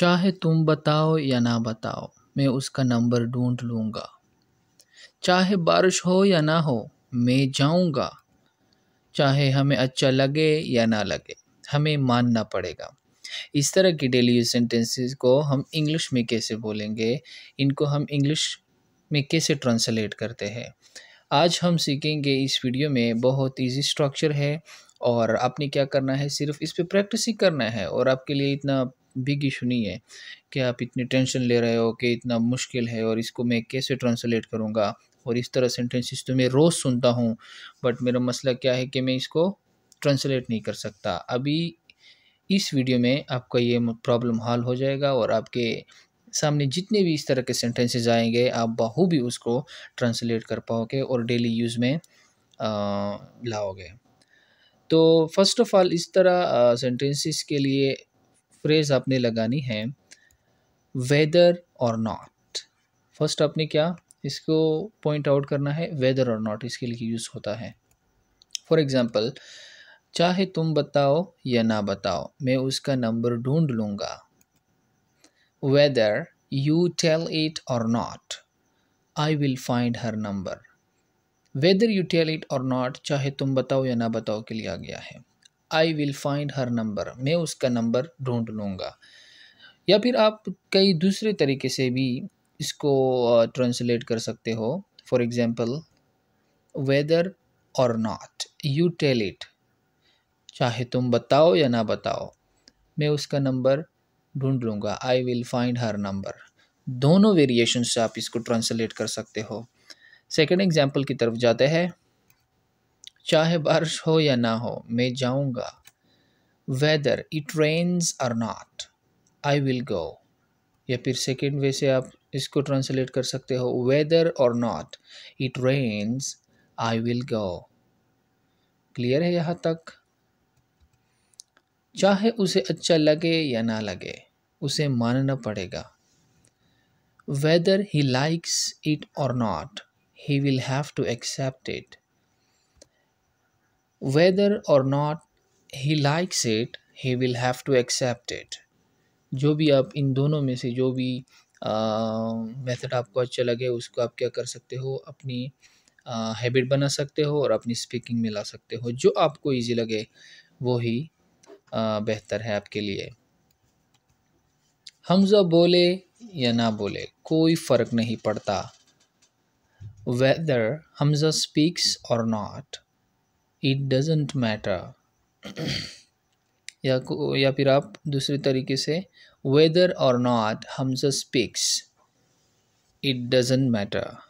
चाहे तुम बताओ या ना बताओ मैं उसका नंबर ढूंढ लूँगा चाहे बारिश हो या ना हो मैं जाऊँगा चाहे हमें अच्छा लगे या ना लगे हमें मानना पड़ेगा इस तरह की डेली यूज सेंटेंसेस को हम इंग्लिश में कैसे बोलेंगे इनको हम इंग्लिश में कैसे ट्रांसलेट करते हैं आज हम सीखेंगे इस वीडियो में बहुत इजी स्ट्रक्चर है और आपने क्या करना है सिर्फ इस पर प्रैक्टिस ही करना है और आपके लिए इतना बिग इशू नहीं है कि आप इतनी टेंशन ले रहे हो कि इतना मुश्किल है और इसको मैं कैसे ट्रांसलेट करूँगा और इस तरह सेंटेंसेस तो मैं रोज़ सुनता हूँ बट मेरा मसला क्या है कि मैं इसको ट्रांसलेट नहीं कर सकता अभी इस वीडियो में आपका ये प्रॉब्लम हाल हो जाएगा और आपके सामने जितने भी इस तरह के सेंटेंसेज आएंगे आप भी उसको ट्रांसलेट कर पाओगे और डेली यूज़ में लाओगे तो फर्स्ट ऑफ ऑल इस तरह सेंटेंसेस के लिए फ्रेज आपने लगानी है वेदर और नॉट फर्स्ट आपने क्या इसको पॉइंट आउट करना है वेदर और नॉट इसके लिए यूज़ होता है फॉर एग्ज़ाम्पल चाहे तुम बताओ या ना बताओ मैं उसका नंबर ढूंढ लूँगा whether you tell it or not I will find her number whether you tell it or not चाहे तुम बताओ या ना बताओ के लिए आ गया है I will find her number मैं उसका नंबर ढूंढ लूँगा या फिर आप कई दूसरे तरीके से भी इसको ट्रांसलेट कर सकते हो for example whether or not you tell it चाहे तुम बताओ या ना बताओ मैं उसका नंबर ढूंढ लूँगा I will find her number दोनों वेरिएशन से आप इसको ट्रांसलेट कर सकते हो सेकेंड एग्जाम्पल की तरफ जाते हैं चाहे बारिश हो या ना हो मैं जाऊँगा whether it rains or not I will go या फिर सेकेंड वे से आप इसको ट्रांसलेट कर सकते हो whether or not it rains I will go clear है यहाँ तक चाहे उसे अच्छा लगे या ना लगे उसे मानना पड़ेगा whether he likes it or not he will have to accept it whether or not he likes it he will have to accept it जो भी आप इन दोनों में से जो भी मेथड आपको अच्छा लगे उसको आप क्या कर सकते हो अपनी हैबिट बना सकते हो और अपनी स्पीकिंग में ला सकते हो जो आपको ईजी लगे वो ही बेहतर है आपके लिए हमजा बोले या ना बोले कोई फ़र्क नहीं पड़ता whether Hamza speaks or not it doesn't matter या को या फिर आप दूसरे तरीके से whether or not Hamza speaks it doesn't matter